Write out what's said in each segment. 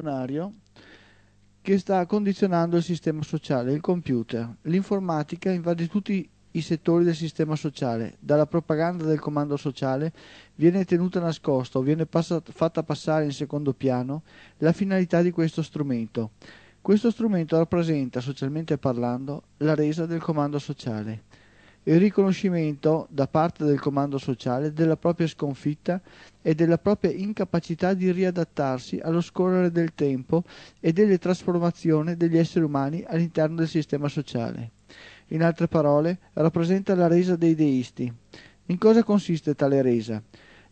rivoluzionario che sta condizionando il sistema sociale, il computer. L'informatica invade tutti i settori del sistema sociale, dalla propaganda del comando sociale viene tenuta nascosta o viene passata, fatta passare in secondo piano la finalità di questo strumento. Questo strumento rappresenta, socialmente parlando, la resa del comando sociale il riconoscimento da parte del comando sociale della propria sconfitta e della propria incapacità di riadattarsi allo scorrere del tempo e delle trasformazioni degli esseri umani all'interno del sistema sociale. In altre parole, rappresenta la resa dei deisti. In cosa consiste tale resa?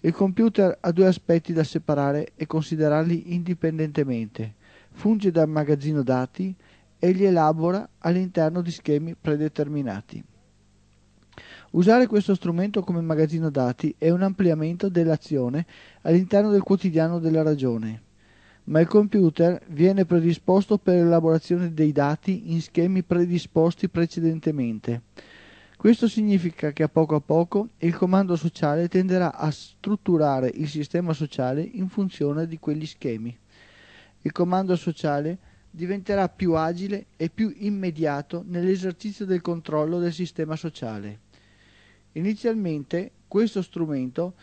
Il computer ha due aspetti da separare e considerarli indipendentemente. Funge da magazzino dati e li elabora all'interno di schemi predeterminati. Usare questo strumento come magazzino dati è un ampliamento dell'azione all'interno del quotidiano della ragione, ma il computer viene predisposto per l'elaborazione dei dati in schemi predisposti precedentemente. Questo significa che a poco a poco il comando sociale tenderà a strutturare il sistema sociale in funzione di quegli schemi. Il comando sociale diventerà più agile e più immediato nell'esercizio del controllo del sistema sociale. Inizialmente questo strumento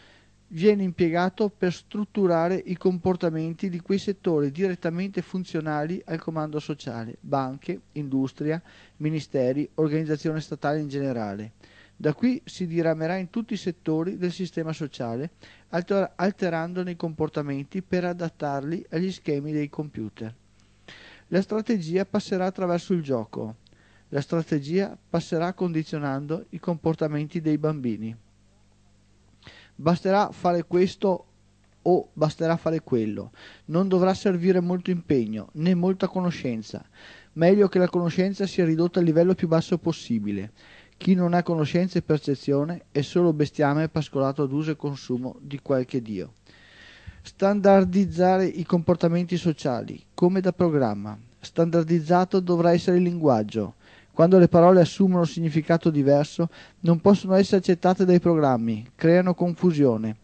viene impiegato per strutturare i comportamenti di quei settori direttamente funzionali al comando sociale (banche, industria, ministeri, organizzazione statale in generale). Da qui si diramerà in tutti i settori del sistema sociale, alterandone i comportamenti per adattarli agli schemi dei computer. La strategia passerà attraverso il gioco, la strategia passerà condizionando i comportamenti dei bambini. Basterà fare questo o basterà fare quello. Non dovrà servire molto impegno né molta conoscenza. Meglio che la conoscenza sia ridotta al livello più basso possibile. Chi non ha conoscenza e percezione è solo bestiame pascolato ad uso e consumo di qualche dio. Standardizzare i comportamenti sociali, come da programma. Standardizzato dovrà essere il linguaggio quando le parole assumono significato diverso, non possono essere accettate dai programmi, creano confusione.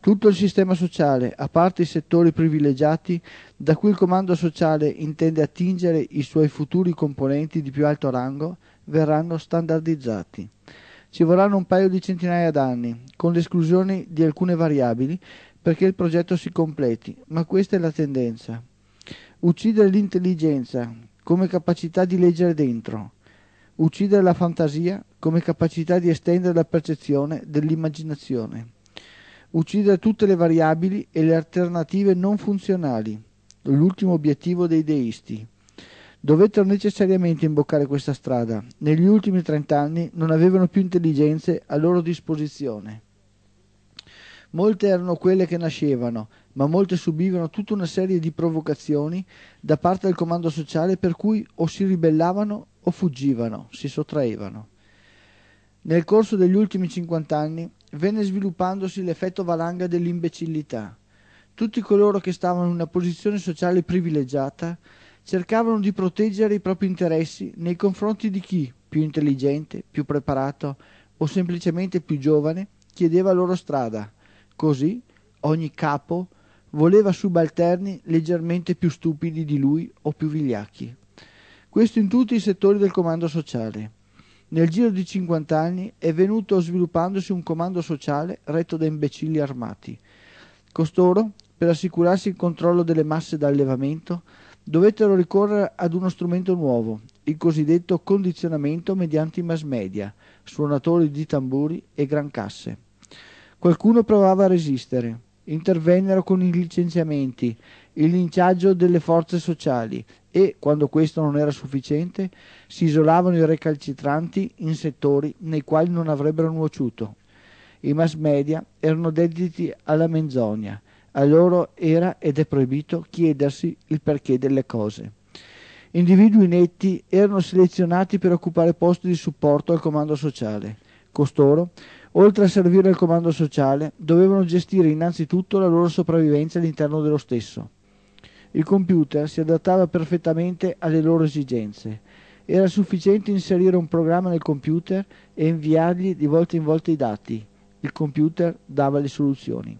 Tutto il sistema sociale, a parte i settori privilegiati, da cui il comando sociale intende attingere i suoi futuri componenti di più alto rango, verranno standardizzati. Ci vorranno un paio di centinaia d'anni, con l'esclusione di alcune variabili, perché il progetto si completi, ma questa è la tendenza. Uccidere l'intelligenza come capacità di leggere dentro, uccidere la fantasia come capacità di estendere la percezione dell'immaginazione, uccidere tutte le variabili e le alternative non funzionali, l'ultimo obiettivo dei deisti. Dovettero necessariamente imboccare questa strada, negli ultimi trent'anni non avevano più intelligenze a loro disposizione. Molte erano quelle che nascevano, ma molte subivano tutta una serie di provocazioni da parte del comando sociale per cui o si ribellavano o fuggivano, si sottraevano. Nel corso degli ultimi cinquant'anni venne sviluppandosi l'effetto valanga dell'imbecillità. Tutti coloro che stavano in una posizione sociale privilegiata cercavano di proteggere i propri interessi nei confronti di chi, più intelligente, più preparato o semplicemente più giovane, chiedeva loro strada. Così ogni capo voleva subalterni leggermente più stupidi di lui o più vigliacchi. Questo in tutti i settori del comando sociale. Nel giro di 50 anni è venuto sviluppandosi un comando sociale retto da imbecilli armati. Costoro, per assicurarsi il controllo delle masse da allevamento, dovettero ricorrere ad uno strumento nuovo, il cosiddetto condizionamento mediante i mass media, suonatori di tamburi e grancasse. Qualcuno provava a resistere. Intervennero con i licenziamenti, il linciaggio delle forze sociali, e, quando questo non era sufficiente, si isolavano i recalcitranti in settori nei quali non avrebbero nuociuto. I mass media erano dediti alla menzogna, a loro era ed è proibito chiedersi il perché delle cose. Individui netti erano selezionati per occupare posti di supporto al comando sociale. Costoro, oltre a servire al comando sociale, dovevano gestire innanzitutto la loro sopravvivenza all'interno dello stesso. Il computer si adattava perfettamente alle loro esigenze. Era sufficiente inserire un programma nel computer e inviargli di volta in volta i dati. Il computer dava le soluzioni.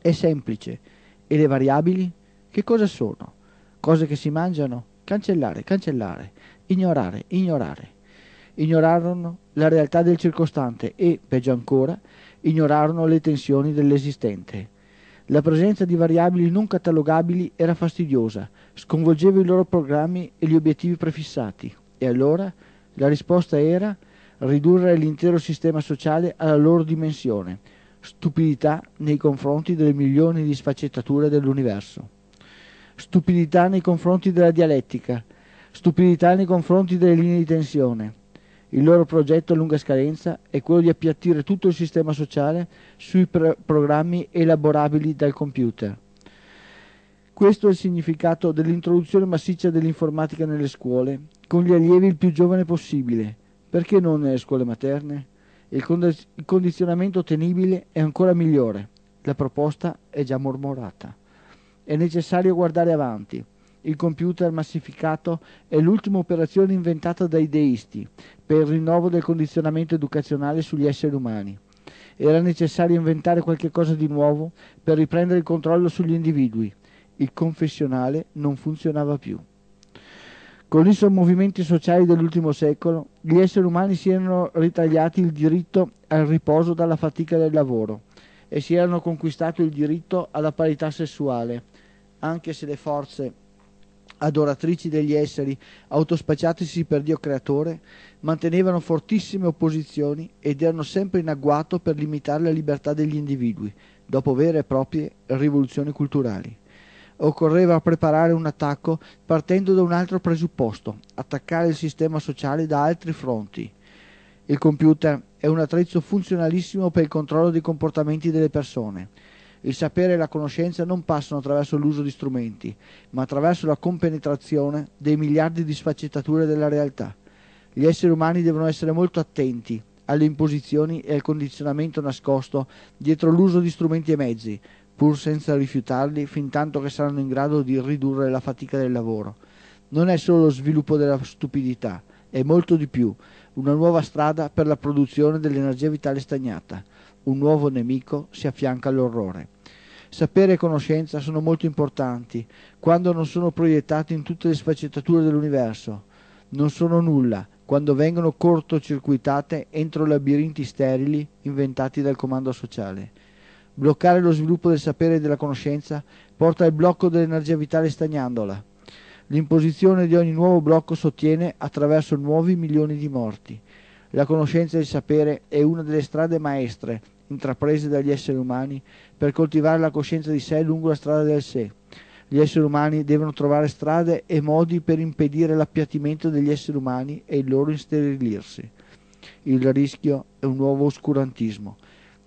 È semplice. E le variabili? Che cosa sono? Cose che si mangiano? Cancellare, cancellare, ignorare, ignorare. Ignorarono la realtà del circostante e, peggio ancora, ignorarono le tensioni dell'esistente la presenza di variabili non catalogabili era fastidiosa, sconvolgeva i loro programmi e gli obiettivi prefissati. E allora la risposta era ridurre l'intero sistema sociale alla loro dimensione, stupidità nei confronti delle milioni di sfaccettature dell'universo, stupidità nei confronti della dialettica, stupidità nei confronti delle linee di tensione, il loro progetto a lunga scadenza è quello di appiattire tutto il sistema sociale sui pro- programmi elaborabili dal computer. Questo è il significato dell'introduzione massiccia dell'informatica nelle scuole, con gli allievi il più giovane possibile. Perché non nelle scuole materne? Il, cond- il condizionamento tenibile è ancora migliore. La proposta è già mormorata. È necessario guardare avanti il computer massificato è l'ultima operazione inventata dai deisti per il rinnovo del condizionamento educazionale sugli esseri umani. Era necessario inventare qualche cosa di nuovo per riprendere il controllo sugli individui. Il confessionale non funzionava più. Con i sommovimenti sociali dell'ultimo secolo, gli esseri umani si erano ritagliati il diritto al riposo dalla fatica del lavoro e si erano conquistati il diritto alla parità sessuale, anche se le forze adoratrici degli esseri, autospacciatisi per Dio creatore, mantenevano fortissime opposizioni ed erano sempre in agguato per limitare la libertà degli individui, dopo vere e proprie rivoluzioni culturali. Occorreva preparare un attacco partendo da un altro presupposto, attaccare il sistema sociale da altri fronti. Il computer è un attrezzo funzionalissimo per il controllo dei comportamenti delle persone il sapere e la conoscenza non passano attraverso l'uso di strumenti, ma attraverso la compenetrazione dei miliardi di sfaccettature della realtà. Gli esseri umani devono essere molto attenti alle imposizioni e al condizionamento nascosto dietro l'uso di strumenti e mezzi, pur senza rifiutarli fin tanto che saranno in grado di ridurre la fatica del lavoro. Non è solo lo sviluppo della stupidità, è molto di più, una nuova strada per la produzione dell'energia vitale stagnata un nuovo nemico si affianca all'orrore. Sapere e conoscenza sono molto importanti quando non sono proiettati in tutte le sfaccettature dell'universo. Non sono nulla quando vengono cortocircuitate entro labirinti sterili inventati dal comando sociale. Bloccare lo sviluppo del sapere e della conoscenza porta al blocco dell'energia vitale stagnandola. L'imposizione di ogni nuovo blocco sottiene attraverso nuovi milioni di morti. La conoscenza e il sapere è una delle strade maestre intraprese dagli esseri umani per coltivare la coscienza di sé lungo la strada del sé. Gli esseri umani devono trovare strade e modi per impedire l'appiattimento degli esseri umani e il loro insterilirsi. Il rischio è un nuovo oscurantismo.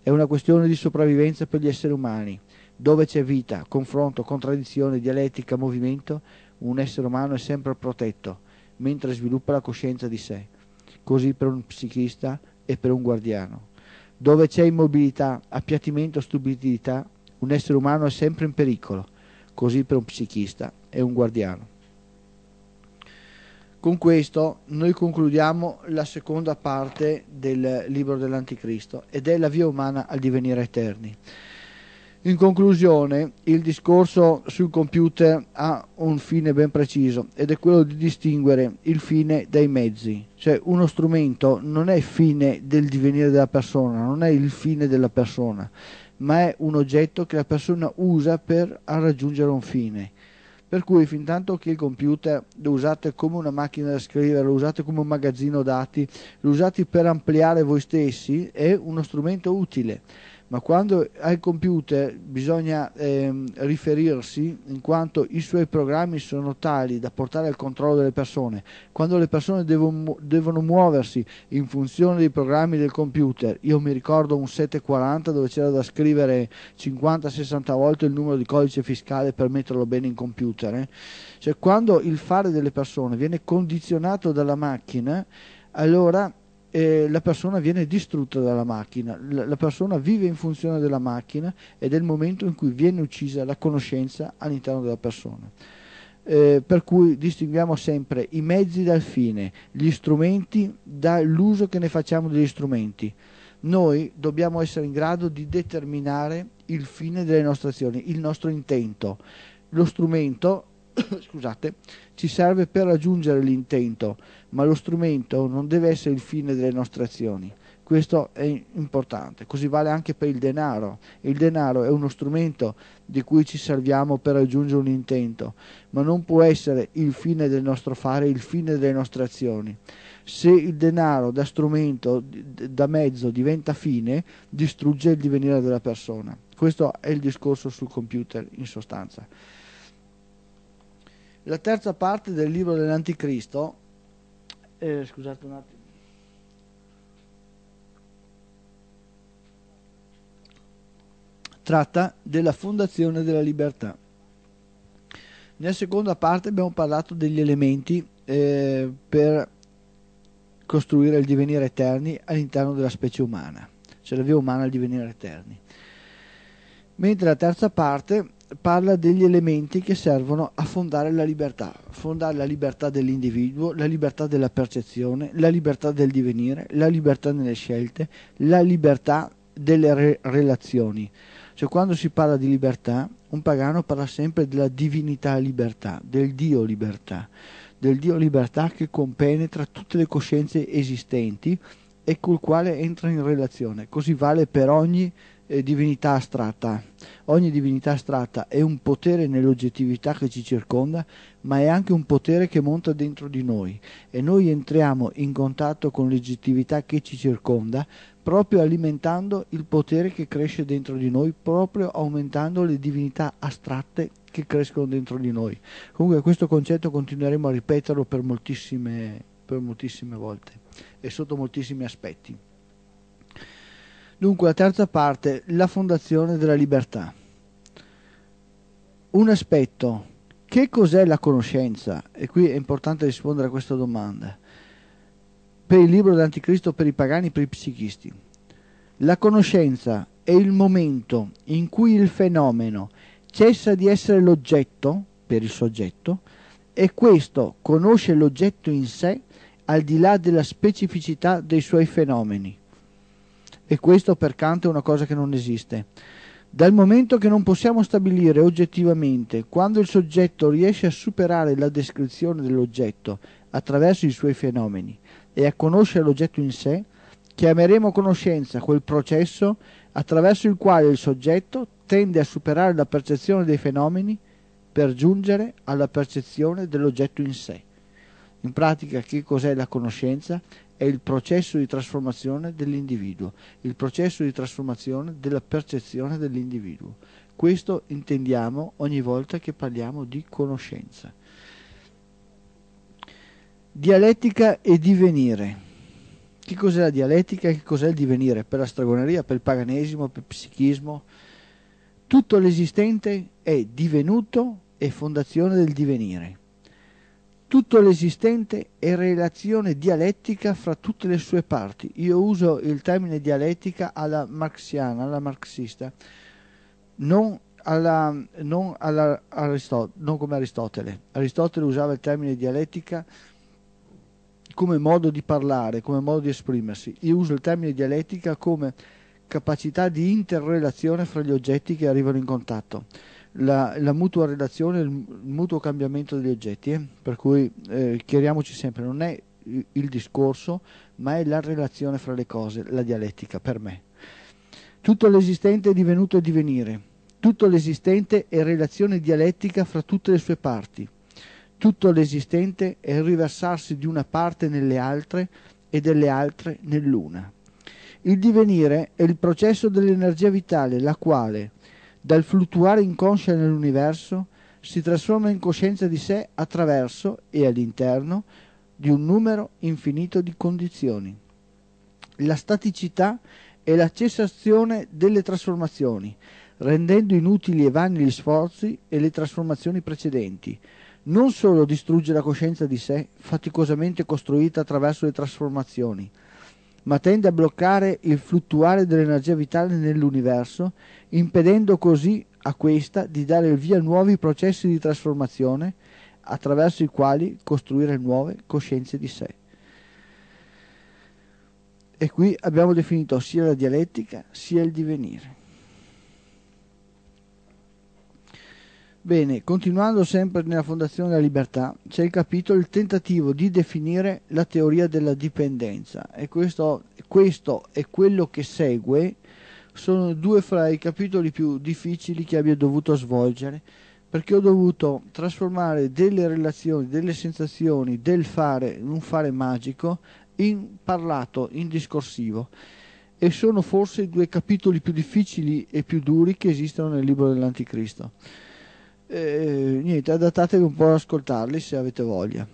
È una questione di sopravvivenza per gli esseri umani. Dove c'è vita, confronto, contraddizione, dialettica, movimento, un essere umano è sempre protetto, mentre sviluppa la coscienza di sé. Così per un psichista e per un guardiano. Dove c'è immobilità, appiattimento, stupidità, un essere umano è sempre in pericolo, così per un psichista e un guardiano. Con questo noi concludiamo la seconda parte del libro dell'Anticristo ed è la via umana al divenire eterni. In conclusione, il discorso sul computer ha un fine ben preciso ed è quello di distinguere il fine dai mezzi, cioè uno strumento non è fine del divenire della persona, non è il fine della persona, ma è un oggetto che la persona usa per raggiungere un fine. Per cui fin tanto che il computer lo usate come una macchina da scrivere, lo usate come un magazzino dati, lo usate per ampliare voi stessi, è uno strumento utile ma quando al computer bisogna ehm, riferirsi in quanto i suoi programmi sono tali da portare al controllo delle persone, quando le persone devono, devono muoversi in funzione dei programmi del computer, io mi ricordo un 740 dove c'era da scrivere 50-60 volte il numero di codice fiscale per metterlo bene in computer, eh? cioè quando il fare delle persone viene condizionato dalla macchina, allora eh, la persona viene distrutta dalla macchina, la, la persona vive in funzione della macchina ed è il momento in cui viene uccisa la conoscenza all'interno della persona. Eh, per cui distinguiamo sempre i mezzi dal fine, gli strumenti dall'uso che ne facciamo degli strumenti. Noi dobbiamo essere in grado di determinare il fine delle nostre azioni, il nostro intento. Lo strumento scusate, ci serve per raggiungere l'intento, ma lo strumento non deve essere il fine delle nostre azioni. Questo è importante, così vale anche per il denaro. Il denaro è uno strumento di cui ci serviamo per raggiungere un intento, ma non può essere il fine del nostro fare, il fine delle nostre azioni. Se il denaro da strumento, da mezzo diventa fine, distrugge il divenire della persona. Questo è il discorso sul computer in sostanza. La terza parte del libro dell'Anticristo, eh, scusate un attimo, tratta della fondazione della libertà. Nella seconda parte abbiamo parlato degli elementi eh, per costruire il divenire eterni all'interno della specie umana, cioè la via umana al divenire eterni. Mentre la terza parte parla degli elementi che servono a fondare la libertà, fondare la libertà dell'individuo, la libertà della percezione, la libertà del divenire, la libertà nelle scelte, la libertà delle re- relazioni. Cioè quando si parla di libertà, un pagano parla sempre della divinità libertà, del Dio libertà, del Dio libertà che compenetra tutte le coscienze esistenti e col quale entra in relazione. Così vale per ogni eh, divinità astratta. Ogni divinità astratta è un potere nell'oggettività che ci circonda, ma è anche un potere che monta dentro di noi e noi entriamo in contatto con l'oggettività che ci circonda proprio alimentando il potere che cresce dentro di noi, proprio aumentando le divinità astratte che crescono dentro di noi. Comunque questo concetto continueremo a ripeterlo per moltissime, per moltissime volte e sotto moltissimi aspetti. Dunque la terza parte, la fondazione della libertà. Un aspetto, che cos'è la conoscenza? E qui è importante rispondere a questa domanda. Per il libro dell'Anticristo, per i pagani, per i psichisti. La conoscenza è il momento in cui il fenomeno cessa di essere l'oggetto per il soggetto e questo conosce l'oggetto in sé al di là della specificità dei suoi fenomeni e questo per Kant è una cosa che non esiste. Dal momento che non possiamo stabilire oggettivamente quando il soggetto riesce a superare la descrizione dell'oggetto attraverso i suoi fenomeni e a conoscere l'oggetto in sé, chiameremo conoscenza quel processo attraverso il quale il soggetto tende a superare la percezione dei fenomeni per giungere alla percezione dell'oggetto in sé. In pratica che cos'è la conoscenza? è il processo di trasformazione dell'individuo, il processo di trasformazione della percezione dell'individuo. Questo intendiamo ogni volta che parliamo di conoscenza. Dialettica e divenire. Che cos'è la dialettica e che cos'è il divenire? Per la stragoneria, per il paganesimo, per il psichismo. Tutto l'esistente è divenuto e fondazione del divenire tutto l'esistente è relazione dialettica fra tutte le sue parti. Io uso il termine dialettica alla marxiana, alla marxista, non, alla, non, alla, Aristo, non come Aristotele. Aristotele usava il termine dialettica come modo di parlare, come modo di esprimersi. Io uso il termine dialettica come capacità di interrelazione fra gli oggetti che arrivano in contatto la, la, mutua relazione, il mutuo cambiamento degli oggetti, eh? per cui eh, chiariamoci sempre, non è il discorso, ma è la relazione fra le cose, la dialettica per me. Tutto l'esistente è divenuto e divenire, tutto l'esistente è relazione dialettica fra tutte le sue parti, tutto l'esistente è il riversarsi di una parte nelle altre e delle altre nell'una. Il divenire è il processo dell'energia vitale, la quale, dal fluttuare inconscia nell'universo, si trasforma in coscienza di sé attraverso e all'interno di un numero infinito di condizioni. La staticità è la cessazione delle trasformazioni, rendendo inutili e vani gli sforzi e le trasformazioni precedenti. Non solo distrugge la coscienza di sé, faticosamente costruita attraverso le trasformazioni, ma tende a bloccare il fluttuare dell'energia vitale nell'universo, impedendo così a questa di dare il via a nuovi processi di trasformazione attraverso i quali costruire nuove coscienze di sé. E qui abbiamo definito sia la dialettica sia il divenire. Bene, continuando sempre nella Fondazione della Libertà, c'è il capitolo Il tentativo di definire la teoria della dipendenza e questo, questo e quello che segue sono due fra i capitoli più difficili che abbia dovuto svolgere perché ho dovuto trasformare delle relazioni, delle sensazioni, del fare, un fare magico, in parlato, in discorsivo. E sono forse i due capitoli più difficili e più duri che esistono nel libro dell'Anticristo eh, niente, adattatevi un po' ad ascoltarli se avete voglia.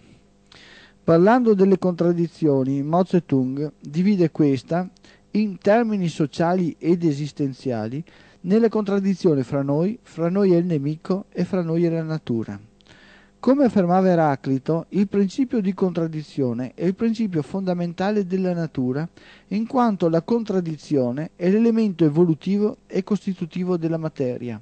Parlando delle contraddizioni, Mao Zedong divide questa in termini sociali ed esistenziali nella contraddizione fra noi, fra noi e il nemico e fra noi e la natura. Come affermava Eraclito, il principio di contraddizione è il principio fondamentale della natura, in quanto la contraddizione è l'elemento evolutivo e costitutivo della materia.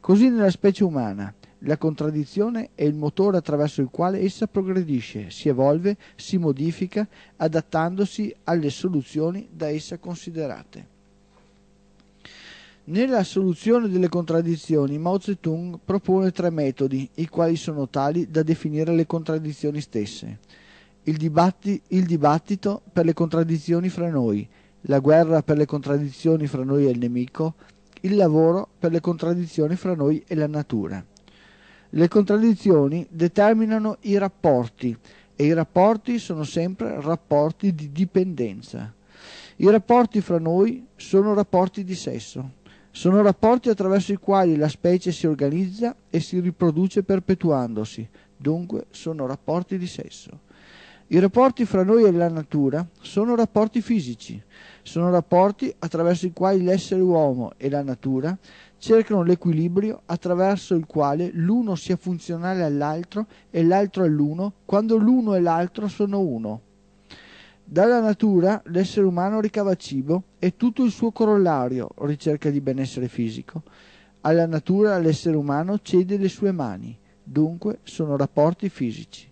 Così nella specie umana, la contraddizione è il motore attraverso il quale essa progredisce, si evolve, si modifica, adattandosi alle soluzioni da essa considerate. Nella soluzione delle contraddizioni Mao Zedong propone tre metodi, i quali sono tali da definire le contraddizioni stesse. Il, dibatti, il dibattito per le contraddizioni fra noi, la guerra per le contraddizioni fra noi e il nemico, il lavoro per le contraddizioni fra noi e la natura. Le contraddizioni determinano i rapporti e i rapporti sono sempre rapporti di dipendenza. I rapporti fra noi sono rapporti di sesso, sono rapporti attraverso i quali la specie si organizza e si riproduce perpetuandosi, dunque sono rapporti di sesso. I rapporti fra noi e la natura sono rapporti fisici, sono rapporti attraverso i quali l'essere uomo e la natura cercano l'equilibrio attraverso il quale l'uno sia funzionale all'altro e l'altro all'uno quando l'uno e l'altro sono uno. Dalla natura l'essere umano ricava cibo e tutto il suo corollario ricerca di benessere fisico. Alla natura l'essere umano cede le sue mani, dunque sono rapporti fisici.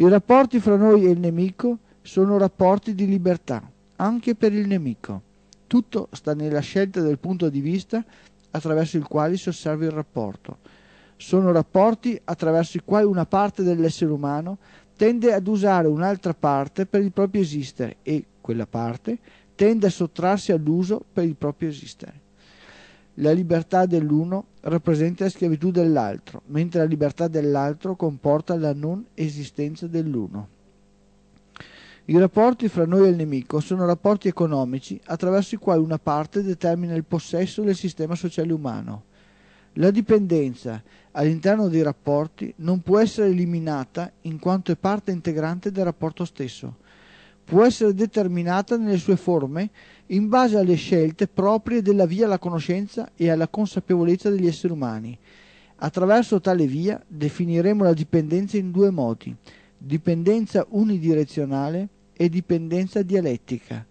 I rapporti fra noi e il nemico sono rapporti di libertà, anche per il nemico. Tutto sta nella scelta del punto di vista attraverso il quale si osserva il rapporto. Sono rapporti attraverso i quali una parte dell'essere umano tende ad usare un'altra parte per il proprio esistere e quella parte tende a sottrarsi all'uso per il proprio esistere. La libertà dell'uno rappresenta la schiavitù dell'altro, mentre la libertà dell'altro comporta la non esistenza dell'uno. I rapporti fra noi e il nemico sono rapporti economici attraverso i quali una parte determina il possesso del sistema sociale umano. La dipendenza all'interno dei rapporti non può essere eliminata in quanto è parte integrante del rapporto stesso. Può essere determinata nelle sue forme in base alle scelte proprie della via alla conoscenza e alla consapevolezza degli esseri umani. Attraverso tale via definiremo la dipendenza in due modi, dipendenza unidirezionale e dipendenza dialettica.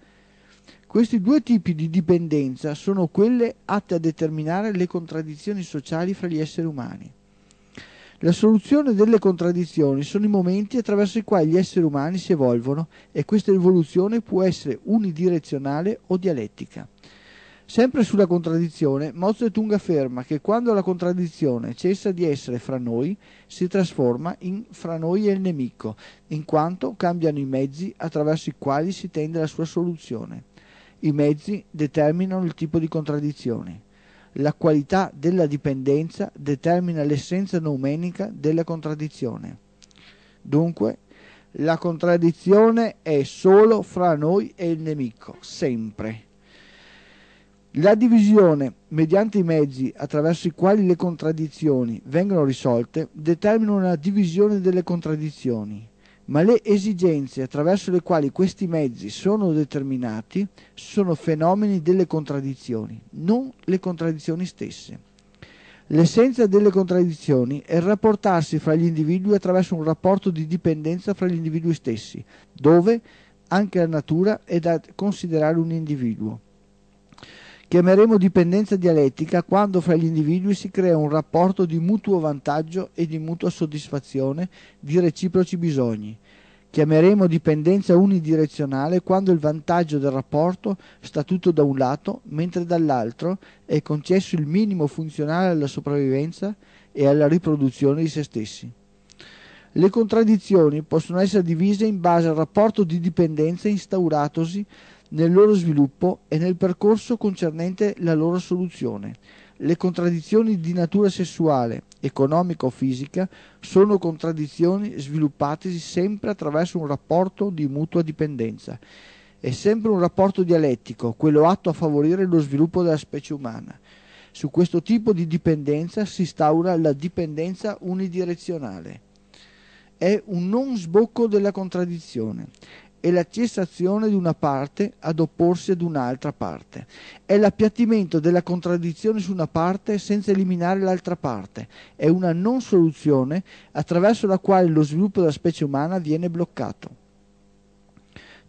Questi due tipi di dipendenza sono quelle atte a determinare le contraddizioni sociali fra gli esseri umani. La soluzione delle contraddizioni sono i momenti attraverso i quali gli esseri umani si evolvono e questa evoluzione può essere unidirezionale o dialettica. Sempre sulla contraddizione, Mozzo e Tung afferma che quando la contraddizione cessa di essere fra noi, si trasforma in fra noi e il nemico, in quanto cambiano i mezzi attraverso i quali si tende alla sua soluzione. I mezzi determinano il tipo di contraddizione. La qualità della dipendenza determina l'essenza noumenica della contraddizione. Dunque, la contraddizione è solo fra noi e il nemico, sempre. La divisione mediante i mezzi attraverso i quali le contraddizioni vengono risolte determina una divisione delle contraddizioni ma le esigenze attraverso le quali questi mezzi sono determinati sono fenomeni delle contraddizioni, non le contraddizioni stesse. L'essenza delle contraddizioni è il rapportarsi fra gli individui attraverso un rapporto di dipendenza fra gli individui stessi, dove anche la natura è da considerare un individuo chiameremo dipendenza dialettica quando fra gli individui si crea un rapporto di mutuo vantaggio e di mutua soddisfazione di reciproci bisogni. Chiameremo dipendenza unidirezionale quando il vantaggio del rapporto sta tutto da un lato, mentre dall'altro è concesso il minimo funzionale alla sopravvivenza e alla riproduzione di se stessi. Le contraddizioni possono essere divise in base al rapporto di dipendenza instauratosi nel loro sviluppo e nel percorso concernente la loro soluzione. Le contraddizioni di natura sessuale, economica o fisica sono contraddizioni sviluppatesi sempre attraverso un rapporto di mutua dipendenza. È sempre un rapporto dialettico, quello atto a favorire lo sviluppo della specie umana. Su questo tipo di dipendenza si instaura la dipendenza unidirezionale. È un non sbocco della contraddizione, è la cessazione di una parte ad opporsi ad un'altra parte, è l'appiattimento della contraddizione su una parte senza eliminare l'altra parte, è una non soluzione attraverso la quale lo sviluppo della specie umana viene bloccato.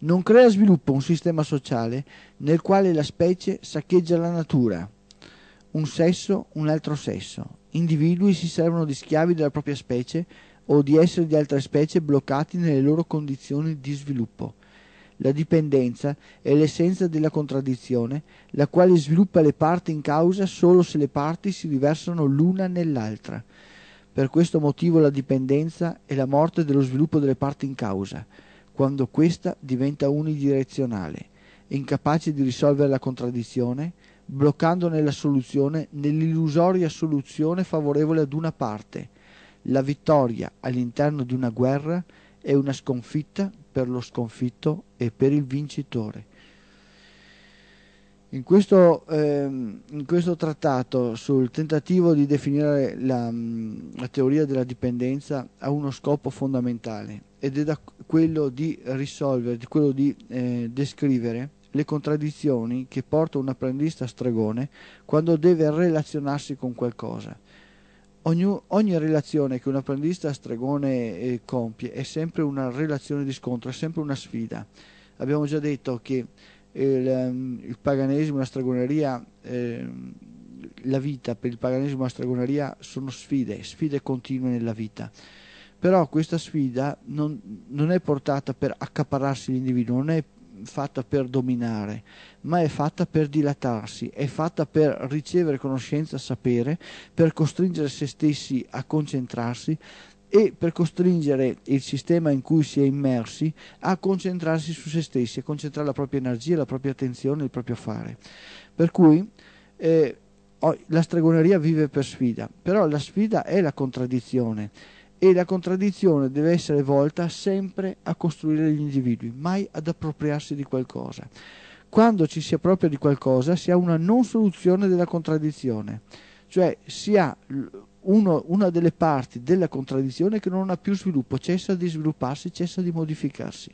Non crea sviluppo un sistema sociale nel quale la specie saccheggia la natura, un sesso un altro sesso, individui si servono di schiavi della propria specie o di esseri di altre specie bloccati nelle loro condizioni di sviluppo. La dipendenza è l'essenza della contraddizione, la quale sviluppa le parti in causa solo se le parti si riversano l'una nell'altra. Per questo motivo la dipendenza è la morte dello sviluppo delle parti in causa, quando questa diventa unidirezionale, incapace di risolvere la contraddizione, bloccandone la soluzione nell'illusoria soluzione favorevole ad una parte, la vittoria all'interno di una guerra è una sconfitta per lo sconfitto e per il vincitore. In questo, ehm, in questo trattato sul tentativo di definire la, la teoria della dipendenza ha uno scopo fondamentale ed è quello di risolvere, di quello di eh, descrivere le contraddizioni che porta un apprendista stregone quando deve relazionarsi con qualcosa ogni, ogni relazione che un apprendista stregone eh, compie è sempre una relazione di scontro, è sempre una sfida. Abbiamo già detto che eh, il, ehm, il paganesimo e la stregoneria, eh, la vita per il paganesimo e la stregoneria sono sfide, sfide continue nella vita però questa sfida non, non, è portata per accaparrarsi l'individuo, non è fatta per dominare, ma è fatta per dilatarsi, è fatta per ricevere conoscenza, sapere, per costringere se stessi a concentrarsi e per costringere il sistema in cui si è immersi a concentrarsi su se stessi, a concentrare la propria energia, la propria attenzione, il proprio fare. Per cui eh, la stregoneria vive per sfida, però la sfida è la contraddizione e la contraddizione deve essere volta sempre a costruire gli individui, mai ad appropriarsi di qualcosa. Quando ci si appropria di qualcosa si ha una non soluzione della contraddizione, cioè si ha uno, una delle parti della contraddizione che non ha più sviluppo, cessa di svilupparsi, cessa di modificarsi.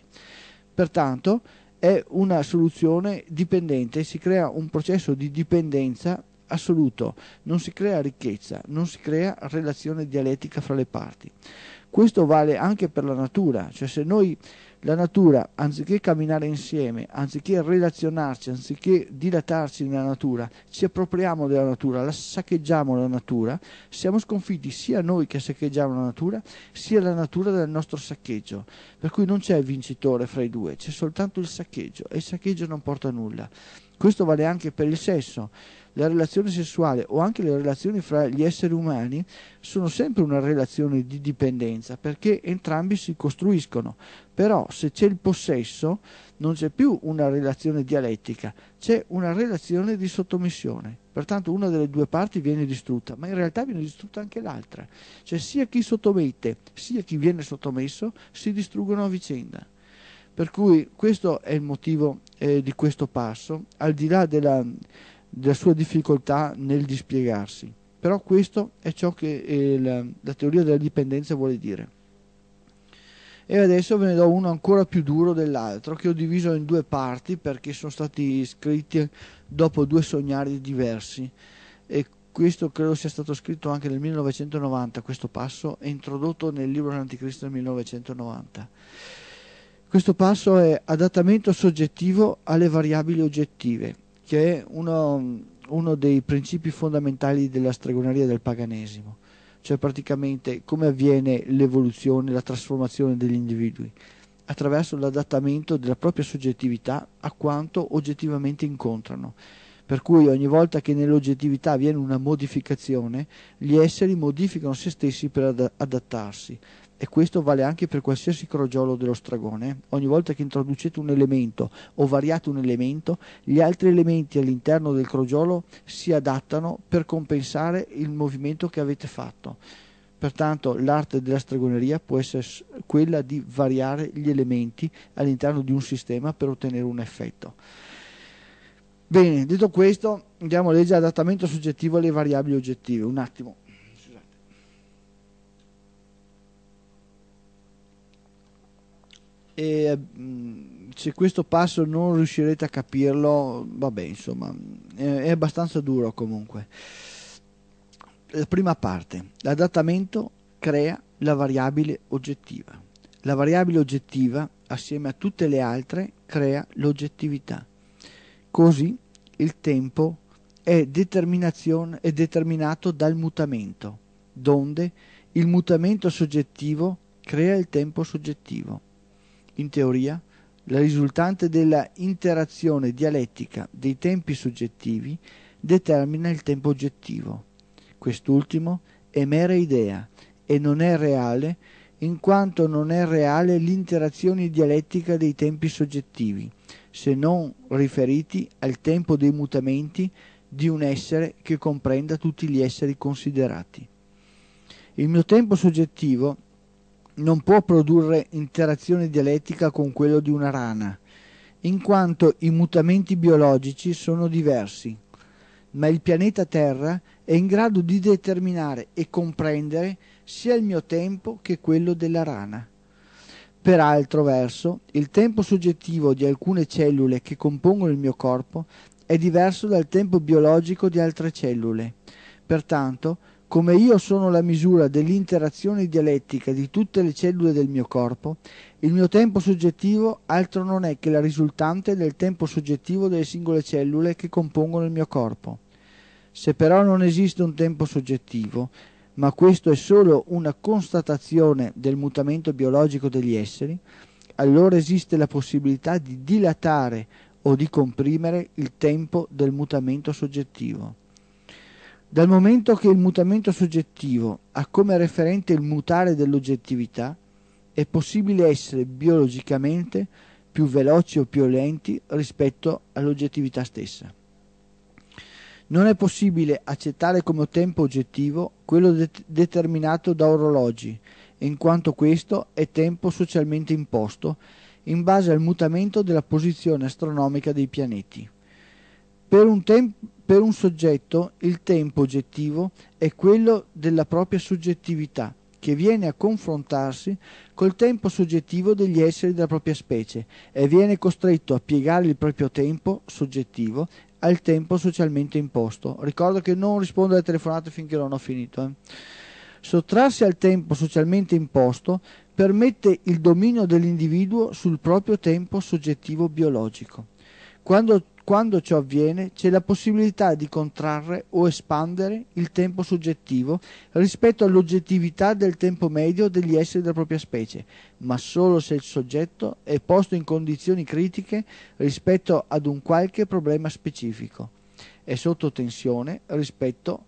Pertanto è una soluzione dipendente, si crea un processo di dipendenza assoluto, non si crea ricchezza, non si crea relazione dialettica fra le parti. Questo vale anche per la natura, cioè se noi la natura, anziché camminare insieme, anziché relazionarci, anziché dilatarci nella natura, ci appropriamo della natura, la saccheggiamo la natura, siamo sconfitti sia noi che saccheggiamo la natura, sia la natura del nostro saccheggio. Per cui non c'è vincitore fra i due, c'è soltanto il saccheggio e il saccheggio non porta a nulla. Questo vale anche per il sesso la relazione sessuale o anche le relazioni fra gli esseri umani sono sempre una relazione di dipendenza perché entrambi si costruiscono. Però se c'è il possesso non c'è più una relazione dialettica, c'è una relazione di sottomissione. Pertanto una delle due parti viene distrutta, ma in realtà viene distrutta anche l'altra. Cioè sia chi sottomette sia chi viene sottomesso si distruggono a vicenda. Per cui questo è il motivo eh, di questo passo, al di là della della sua difficoltà nel dispiegarsi. Però questo è ciò che eh, la, teoria della dipendenza vuole dire. E adesso ve ne do uno ancora più duro dell'altro, che ho diviso in due parti perché sono stati scritti dopo due sognari diversi. E questo credo sia stato scritto anche nel 1990, questo passo e introdotto nel libro dell'Anticristo del 1990. Questo passo è adattamento soggettivo alle variabili oggettive che è uno, uno dei principi fondamentali della stregoneria del paganesimo, cioè praticamente come avviene l'evoluzione, la trasformazione degli individui attraverso l'adattamento della propria soggettività a quanto oggettivamente incontrano. Per cui ogni volta che nell'oggettività avviene una modificazione, gli esseri modificano se stessi per adattarsi e questo vale anche per qualsiasi crogiolo dello stragone, ogni volta che introducete un elemento o variate un elemento, gli altri elementi all'interno del crogiolo si adattano per compensare il movimento che avete fatto. Pertanto l'arte della stregoneria può essere quella di variare gli elementi all'interno di un sistema per ottenere un effetto. Bene, detto questo, andiamo a leggere adattamento soggettivo alle variabili oggettive. Un attimo. e se questo passo non riuscirete a capirlo, vabbè, insomma, è, abbastanza duro comunque. La prima parte, l'adattamento crea la variabile oggettiva. La variabile oggettiva, assieme a tutte le altre, crea l'oggettività. Così il tempo è, è determinato dal mutamento, donde il mutamento soggettivo crea il tempo soggettivo in teoria, la risultante della interazione dialettica dei tempi soggettivi determina il tempo oggettivo. Quest'ultimo è mera idea e non è reale in quanto non è reale l'interazione dialettica dei tempi soggettivi, se non riferiti al tempo dei mutamenti di un essere che comprenda tutti gli esseri considerati. Il mio tempo soggettivo non può produrre interazione dialettica con quello di una rana, in quanto i mutamenti biologici sono diversi, ma il pianeta Terra è in grado di determinare e comprendere sia il mio tempo che quello della rana. Per altro verso, il tempo soggettivo di alcune cellule che compongono il mio corpo è diverso dal tempo biologico di altre cellule. Pertanto, come io sono la misura dell'interazione dialettica di tutte le cellule del mio corpo, il mio tempo soggettivo altro non è che la risultante del tempo soggettivo delle singole cellule che compongono il mio corpo. Se però non esiste un tempo soggettivo, ma questo è solo una constatazione del mutamento biologico degli esseri, allora esiste la possibilità di dilatare o di comprimere il tempo del mutamento soggettivo. Dal momento che il mutamento soggettivo ha come referente il mutare dell'oggettività, è possibile essere biologicamente più veloci o più lenti rispetto all'oggettività stessa. Non è possibile accettare come tempo oggettivo quello de- determinato da orologi, in quanto questo è tempo socialmente imposto in base al mutamento della posizione astronomica dei pianeti. Per un, tem- per un soggetto il tempo oggettivo è quello della propria soggettività, che viene a confrontarsi col tempo soggettivo degli esseri della propria specie e viene costretto a piegare il proprio tempo soggettivo al tempo socialmente imposto. Ricordo che non rispondo alle telefonate finché non ho finito. Eh. Sottrarsi al tempo socialmente imposto permette il dominio dell'individuo sul proprio tempo soggettivo biologico. Quando quando ciò avviene c'è la possibilità di contrarre o espandere il tempo soggettivo rispetto all'oggettività del tempo medio degli esseri della propria specie, ma solo se il soggetto è posto in condizioni critiche rispetto ad un qualche problema specifico, è sotto tensione rispetto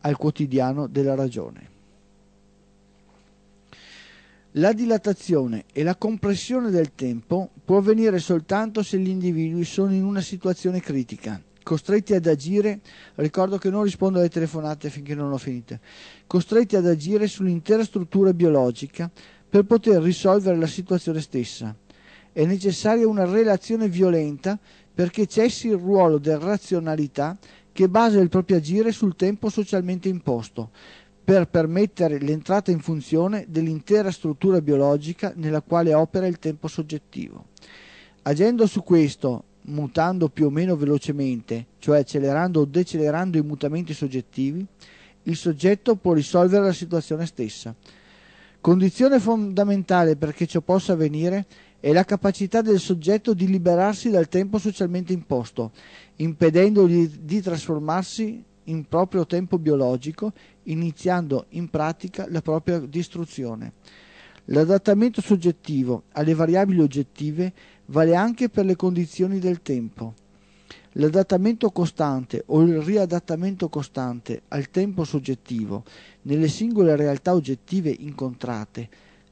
al quotidiano della ragione. La dilatazione e la compressione del tempo può avvenire soltanto se gli individui sono in una situazione critica, costretti ad agire, ricordo che non rispondo alle telefonate finché non ho finito, costretti ad agire sull'intera struttura biologica per poter risolvere la situazione stessa. È necessaria una relazione violenta perché cessi il ruolo della razionalità che basa il proprio agire sul tempo socialmente imposto per permettere l'entrata in funzione dell'intera struttura biologica nella quale opera il tempo soggettivo. Agendo su questo, mutando più o meno velocemente, cioè accelerando o decelerando i mutamenti soggettivi, il soggetto può risolvere la situazione stessa. Condizione fondamentale perché ciò possa avvenire è la capacità del soggetto di liberarsi dal tempo socialmente imposto, impedendogli di trasformarsi in proprio tempo biologico iniziando in pratica la propria distruzione. L'adattamento soggettivo alle variabili oggettive vale anche per le condizioni del tempo. L'adattamento costante o il riadattamento costante al tempo soggettivo nelle singole realtà oggettive incontrate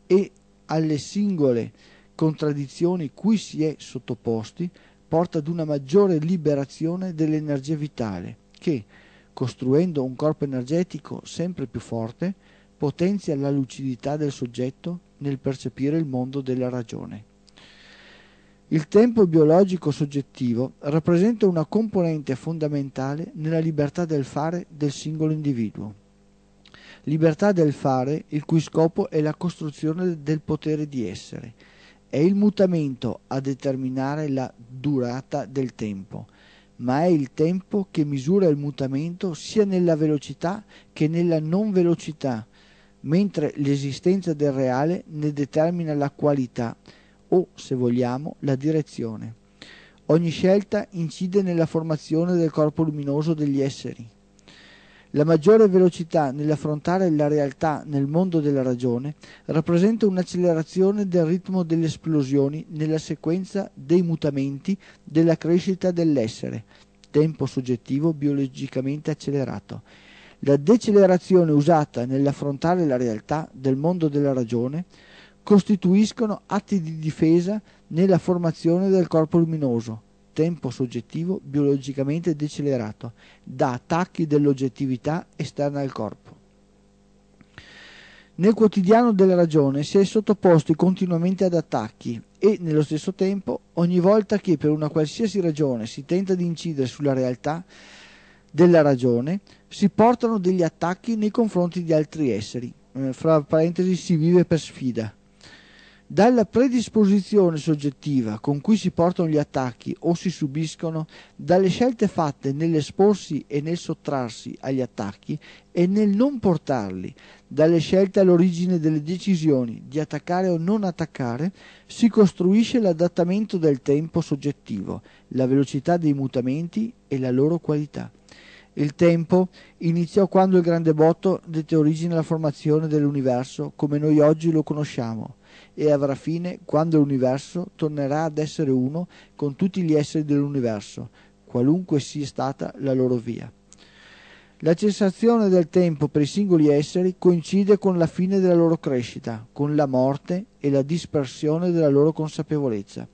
e alle singole contraddizioni cui si è sottoposti porta ad una maggiore liberazione dell'energia vitale che, costruendo un corpo energetico sempre più forte, potenzia la lucidità del soggetto nel percepire il mondo della ragione. Il tempo biologico soggettivo rappresenta una componente fondamentale nella libertà del fare del singolo individuo. Libertà del fare il cui scopo è la costruzione del potere di essere. È il mutamento a determinare la durata del tempo ma è il tempo che misura il mutamento sia nella velocità che nella non velocità, mentre l'esistenza del reale ne determina la qualità o, se vogliamo, la direzione. Ogni scelta incide nella formazione del corpo luminoso degli esseri. La maggiore velocità nell'affrontare la realtà nel mondo della ragione rappresenta un'accelerazione del ritmo delle esplosioni nella sequenza dei mutamenti della crescita dell'essere, tempo soggettivo biologicamente accelerato. La decelerazione usata nell'affrontare la realtà del mondo della ragione costituiscono atti di difesa nella formazione del corpo luminoso, tempo soggettivo biologicamente decelerato da attacchi dell'oggettività esterna al corpo. Nel quotidiano della ragione si è sottoposti continuamente ad attacchi e, nello stesso tempo, ogni volta che per una qualsiasi ragione si tenta di incidere sulla realtà della ragione, si portano degli attacchi nei confronti di altri esseri. Eh, fra parentesi si vive per sfida dalla predisposizione soggettiva con cui si portano gli attacchi o si subiscono, dalle scelte fatte nell'esporsi e nel sottrarsi agli attacchi e nel non portarli, dalle scelte all'origine delle decisioni di attaccare o non attaccare, si costruisce l'adattamento del tempo soggettivo, la velocità dei mutamenti e la loro qualità. Il tempo iniziò quando il grande botto dette origine alla formazione dell'universo come noi oggi lo conosciamo e avrà fine quando l'universo tornerà ad essere uno con tutti gli esseri dell'universo, qualunque sia stata la loro via. La cessazione del tempo per i singoli esseri coincide con la fine della loro crescita, con la morte e la dispersione della loro consapevolezza.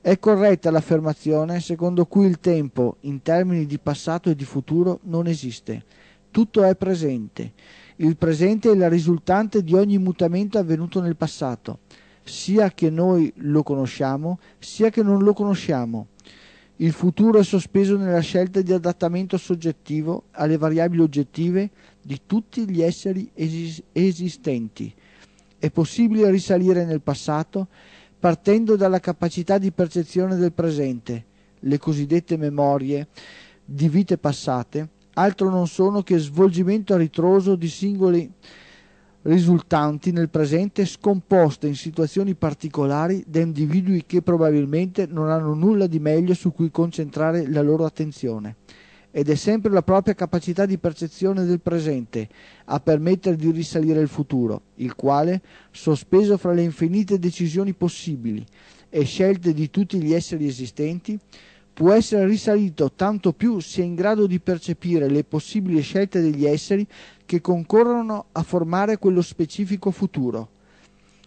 È corretta l'affermazione secondo cui il tempo, in termini di passato e di futuro, non esiste. Tutto è presente il presente è la risultante di ogni mutamento avvenuto nel passato, sia che noi lo conosciamo, sia che non lo conosciamo. Il futuro è sospeso nella scelta di adattamento soggettivo alle variabili oggettive di tutti gli esseri esis- esistenti. È possibile risalire nel passato partendo dalla capacità di percezione del presente, le cosiddette memorie di vite passate, altro non sono che svolgimento a ritroso di singoli risultanti nel presente scomposte in situazioni particolari da individui che probabilmente non hanno nulla di meglio su cui concentrare la loro attenzione. Ed è sempre la propria capacità di percezione del presente a permettere di risalire il futuro, il quale, sospeso fra le infinite decisioni possibili e scelte di tutti gli esseri esistenti, può essere risalito tanto più si è in grado di percepire le possibili scelte degli esseri che concorrono a formare quello specifico futuro.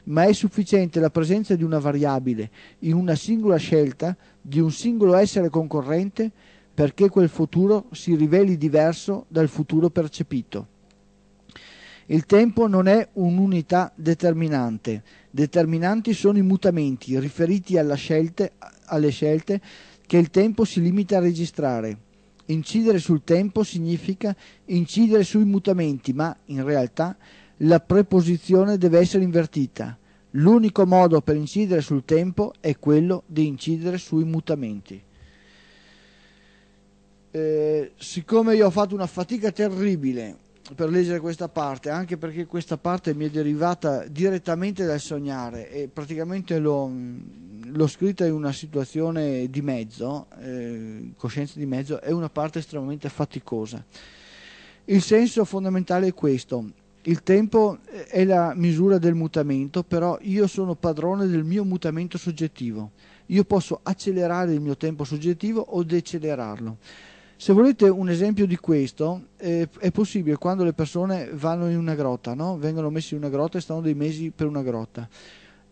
Ma è sufficiente la presenza di una variabile in una singola scelta di un singolo essere concorrente perché quel futuro si riveli diverso dal futuro percepito. Il tempo non è un'unità determinante. Determinanti sono i mutamenti riferiti alle scelte, alle scelte che il tempo si limita a registrare. Incidere sul tempo significa incidere sui mutamenti, ma in realtà la preposizione deve essere invertita. L'unico modo per incidere sul tempo è quello di incidere sui mutamenti. Eh, siccome io ho fatto una fatica terribile per leggere questa parte, anche perché questa parte mi è derivata direttamente dal sognare e praticamente l'ho mm, l'ho scritta in una situazione di mezzo, eh, coscienza di mezzo, è una parte estremamente faticosa. Il senso fondamentale è questo, il tempo eh, è la misura del mutamento, però io sono padrone del mio mutamento soggettivo. Io posso accelerare il mio tempo soggettivo o decelerarlo. Se volete un esempio di questo, eh, è possibile quando le persone vanno in una grotta, no? vengono messi in una grotta e stanno dei mesi per una grotta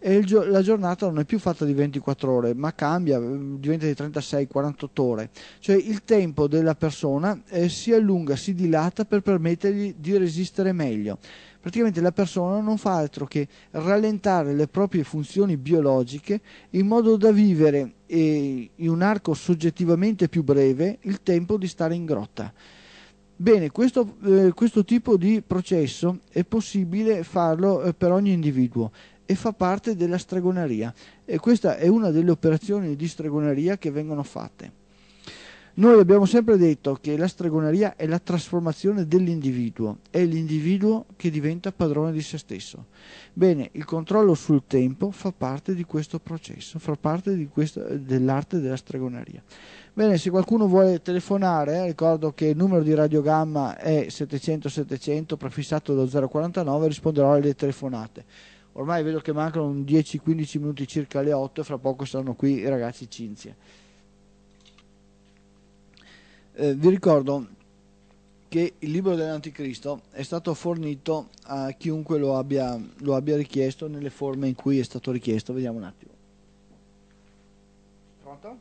e gio- la giornata non è più fatta di 24 ore, ma cambia, mm, diventa di 36-48 ore. Cioè il tempo della persona eh, si allunga, si dilata per permettergli di resistere meglio. Praticamente la persona non fa altro che rallentare le proprie funzioni biologiche in modo da vivere eh, in un arco soggettivamente più breve il tempo di stare in grotta. Bene, questo, eh, questo, tipo di processo è possibile farlo eh, per ogni individuo e fa parte della stregoneria. E questa è una delle operazioni di stregoneria che vengono fatte. Noi abbiamo sempre detto che la stregoneria è la trasformazione dell'individuo, è l'individuo che diventa padrone di se stesso. Bene, il controllo sul tempo fa parte di questo processo, fa parte questo, dell'arte della stregoneria. Bene, se qualcuno vuole telefonare, eh, ricordo che il numero di radiogamma è 700 700 prefissato da 049, risponderò alle telefonate ormai vedo che mancano 10-15 minuti circa alle 8 e fra poco saranno qui i ragazzi Cinzia eh, vi ricordo che il libro dell'anticristo è stato fornito a chiunque lo abbia, lo abbia richiesto nelle forme in cui è stato richiesto vediamo un attimo pronto?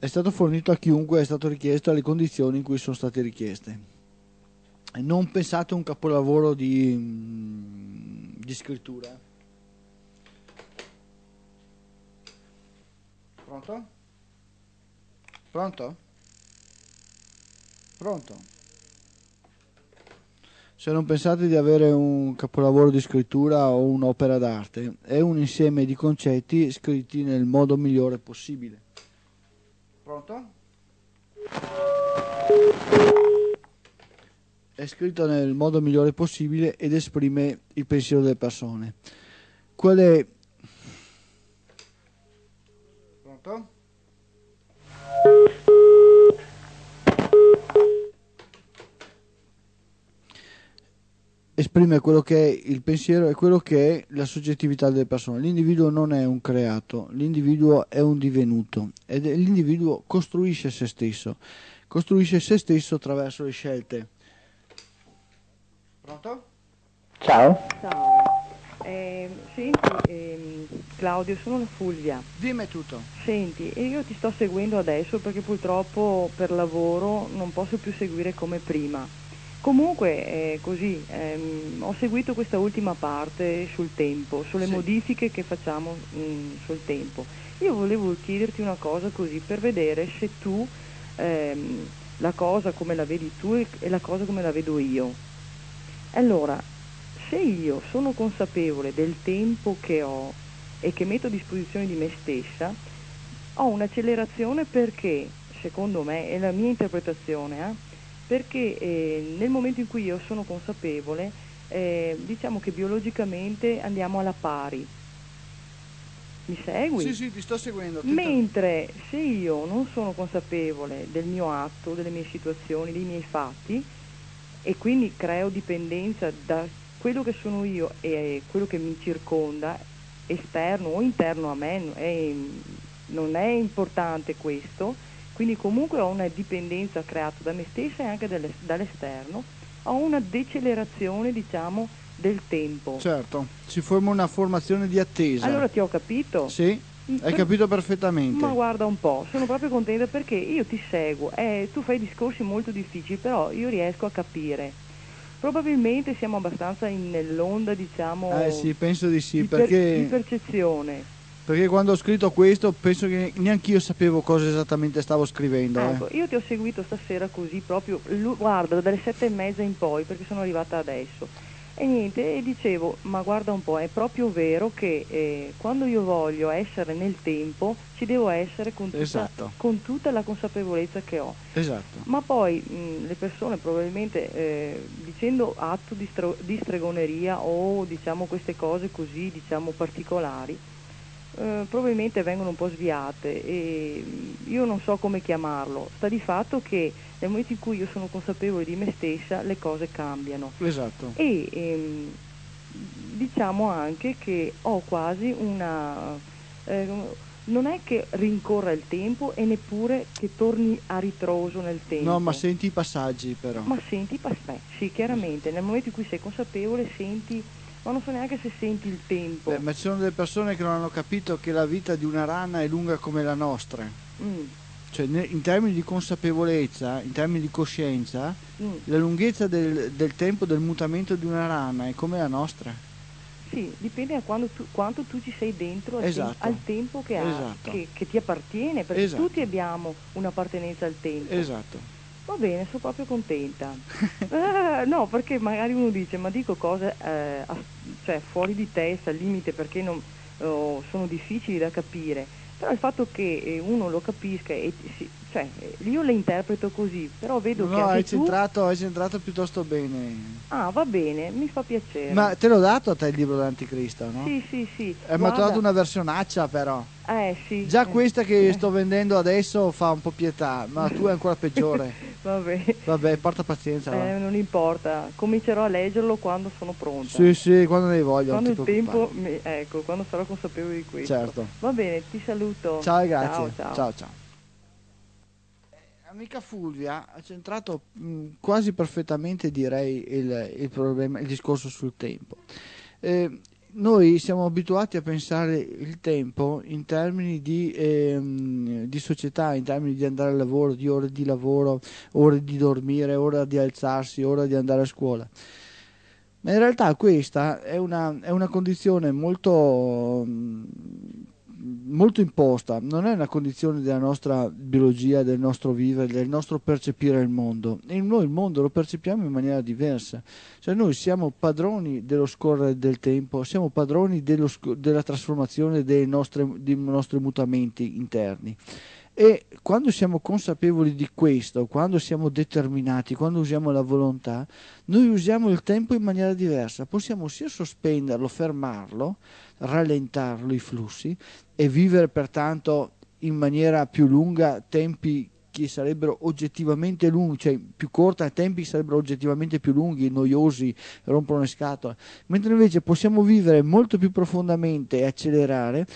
è stato fornito a chiunque è stato richiesto alle condizioni in cui sono state richieste non pensate a un capolavoro di, di scrittura. Pronto? Pronto? Pronto? Se non pensate di avere un capolavoro di scrittura o un'opera d'arte, è un insieme di concetti scritti nel modo migliore possibile. Pronto? è scritta nel modo migliore possibile ed esprime il pensiero delle persone. Quelle... Pronto? esprime quello che è il pensiero e quello che è la soggettività delle persone. L'individuo non è un creato, l'individuo è un divenuto ed l'individuo costruisce se stesso, costruisce se stesso attraverso le scelte Pronto? Ciao. Ciao. Eh, senti, ehm, Claudio, sono la Fulvia. Dimmi tutto. Senti, io ti sto seguendo adesso perché purtroppo per lavoro non posso più seguire come prima. Comunque, eh, così, ehm, ho seguito questa ultima parte sul tempo, sulle sì. modifiche che facciamo mh, mm, sul tempo. Io volevo chiederti una cosa così per vedere se tu ehm, la cosa come la vedi tu e la cosa come la vedo io. Allora, se io sono consapevole del tempo che ho e che metto a disposizione di me stessa, ho un'accelerazione perché, secondo me, è la mia interpretazione, eh, perché eh, nel momento in cui io sono consapevole, eh, diciamo che biologicamente andiamo alla pari. Mi segui? Sì, sì, ti sto seguendo. Ti Mentre se io non sono consapevole del mio atto, delle mie situazioni, dei miei fatti, e quindi creo dipendenza da quello che sono io e quello che mi circonda, esterno o interno a me, è, non è importante questo, quindi comunque ho una dipendenza creata da me stessa e anche dall'esterno, ho una decelerazione diciamo del tempo. Certo, si forma una formazione di attesa. Allora ti ho capito. Sì. Mm, Hai capito perfettamente. Ma guarda un po', sono proprio contenta perché io ti seguo, eh, tu fai discorsi molto difficili, però io riesco a capire. Probabilmente siamo abbastanza in, nell'onda, diciamo. Eh sì, penso di sì, di perché. Per, di percezione. Perché quando ho scritto questo penso che neanche io sapevo cosa esattamente stavo scrivendo. Eh. Ecco, eh. io ti ho seguito stasera così proprio, guarda, dalle sette e mezza in poi, perché sono arrivata adesso e niente, e dicevo, ma guarda un po', è proprio vero che eh, quando io voglio essere nel tempo, ci devo essere con tutta, esatto. con tutta la consapevolezza che ho. Esatto. Ma poi mh, mm, le persone probabilmente eh, dicendo atto di, stro- di, stregoneria o diciamo queste cose così diciamo particolari, eh, probabilmente vengono un po' sviate e mm, io non so come chiamarlo. Sta di fatto che nel momento in cui io sono consapevole di me stessa, le cose cambiano. Esatto. E ehm, diciamo anche che ho quasi una... Ehm, non è che rincorra il tempo e neppure che torni a ritroso nel tempo. No, ma senti i passaggi però. Ma senti i passaggi, sì, chiaramente. Nel momento in cui sei consapevole senti, ma non so neanche se senti il tempo. Beh, ma ci sono delle persone che non hanno capito che la vita di una rana è lunga come la nostra. Mm cioè in termini di consapevolezza, in termini di coscienza, mm. la lunghezza del, del, tempo del mutamento di una rana è come la nostra. Sì, dipende da tu, quanto tu ci sei dentro al, esatto. al tempo che, hai, esatto. che, che, ti appartiene, perché esatto. tutti abbiamo un'appartenenza al tempo. Esatto. Va bene, sono proprio contenta. eh, no, perché magari uno dice, ma dico cose eh, cioè, fuori di testa, al limite, perché non, oh, sono difficili da capire però il fatto che eh, uno lo capisca e si, cioè, io le interpreto così, però vedo no, che. No, hai, tu... centrato, hai centrato piuttosto bene. Ah, va bene, mi fa piacere. Ma te l'ho dato a te il libro dell'Anticristo, no? Sì, sì, sì. Eh, ma ho trovato una versionaccia, però. Eh, sì. Già questa che eh. sto vendendo adesso fa un po' pietà, ma tu è ancora peggiore. Vabbè. Vabbè, porta pazienza. Eh, non importa, comincerò a leggerlo quando sono pronta. Sì, sì, quando ne voglio. Quando il tempo, mi... ecco, quando sarò consapevole di questo. Certo. Va bene, ti saluto. Ciao, grazie. ciao. ciao. ciao, ciao. Amica Fulvia ha centrato mh, mm, quasi perfettamente, direi, il, il, problema, il discorso sul tempo. Eh, noi siamo abituati a pensare il tempo in termini di, ehm, di, società, in termini di andare al lavoro, di ore di lavoro, ore di dormire, ora di alzarsi, ora di andare a scuola. Ma in realtà questa è una, è una condizione molto, molto imposta, non è una condizione della nostra biologia, del nostro vivere, del nostro percepire il mondo. E noi il mondo lo percepiamo in maniera diversa. Cioè noi siamo padroni dello scorrere del tempo, siamo padroni dello, della trasformazione dei nostri, dei nostri mutamenti interni. E quando siamo consapevoli di questo, quando siamo determinati, quando usiamo la volontà, noi usiamo il tempo in maniera diversa. Possiamo sia sospenderlo, fermarlo, rallentarlo i flussi e vivere pertanto in maniera più lunga tempi che sarebbero oggettivamente lunghi, cioè più corta, tempi sarebbero oggettivamente più lunghi, noiosi, rompono le scatole, mentre invece possiamo vivere molto più profondamente e accelerare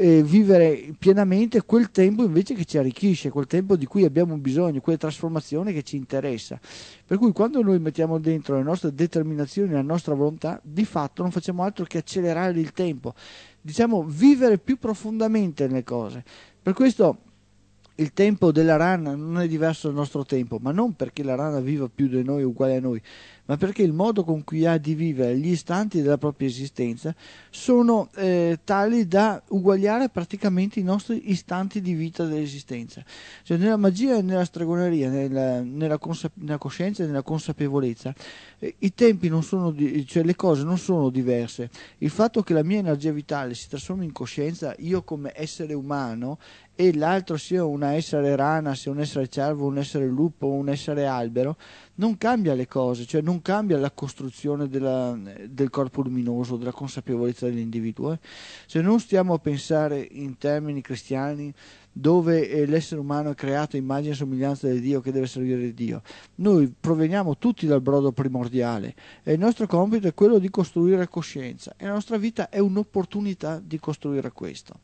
eh, vivere pienamente quel tempo invece che ci arricchisce, quel tempo di cui abbiamo bisogno, quella trasformazione che ci interessa. Per cui quando noi mettiamo dentro le nostre determinazioni, la nostra volontà, di fatto non facciamo altro che accelerare il tempo, diciamo vivere più profondamente le cose. Per questo il tempo della rana non è diverso dal nostro tempo, ma non perché la rana viva più di noi uguale a noi, ma perché il modo con cui ha di vivere gli istanti della propria esistenza sono eh, tali da uguagliare praticamente i nostri istanti di vita dell'esistenza. Cioè nella magia e nella stregoneria, nella, nella, consa- nella coscienza e nella consapevolezza, eh, i tempi non sono, di- cioè le cose non sono diverse. Il fatto che la mia energia vitale si trasformi in coscienza, io come essere umano, e l'altro sia un essere rana, sia un essere cervo, un essere lupo, un essere albero, non cambia le cose, cioè non non cambia la costruzione della, del corpo luminoso, della consapevolezza dell'individuo. Eh? Se non stiamo a pensare in termini cristiani dove eh, l'essere umano è creato immagine e somiglianza di Dio che deve servire Dio, noi proveniamo tutti dal brodo primordiale e il nostro compito è quello di costruire coscienza e la nostra vita è un'opportunità di costruire questo.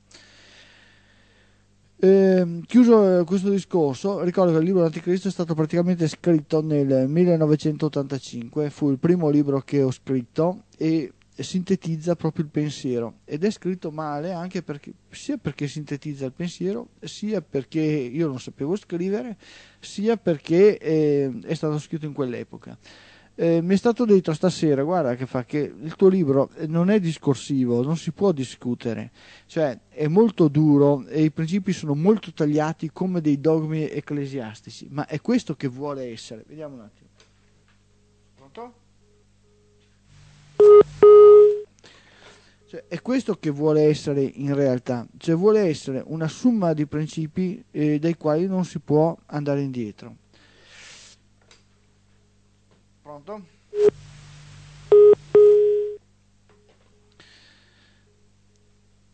Ehm, eh, chiuso questo discorso, ricordo che il libro Anticristo è stato praticamente scritto nel 1985, fu il primo libro che ho scritto e sintetizza proprio il pensiero ed è scritto male anche perché, sia perché sintetizza il pensiero, sia perché io non sapevo scrivere, sia perché eh, è stato scritto in quell'epoca eh, mi è stato detto stasera, guarda che fa, che il tuo libro non è discorsivo, non si può discutere, cioè è molto duro e i principi sono molto tagliati come dei dogmi ecclesiastici, ma è questo che vuole essere. Vediamo un attimo. Pronto? Cioè, è questo che vuole essere in realtà, cioè vuole essere una somma di principi eh, dai quali non si può andare indietro. Pronto?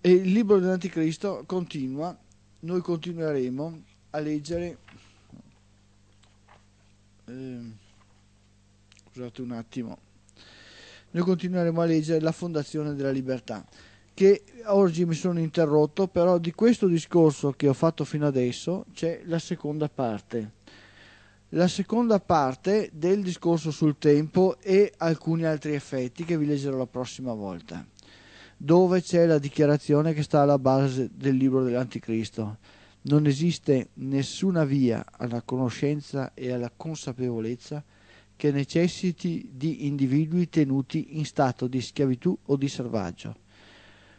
E il libro dell'Anticristo continua, noi continueremo a leggere, eh, scusate un attimo, noi continueremo a leggere La Fondazione della Libertà, che oggi mi sono interrotto, però di questo discorso che ho fatto fino adesso c'è la seconda parte la seconda parte del discorso sul tempo e alcuni altri effetti che vi leggerò la prossima volta, dove c'è la dichiarazione che sta alla base del libro dell'Anticristo. Non esiste nessuna via alla conoscenza e alla consapevolezza che necessiti di individui tenuti in stato di schiavitù o di servaggio.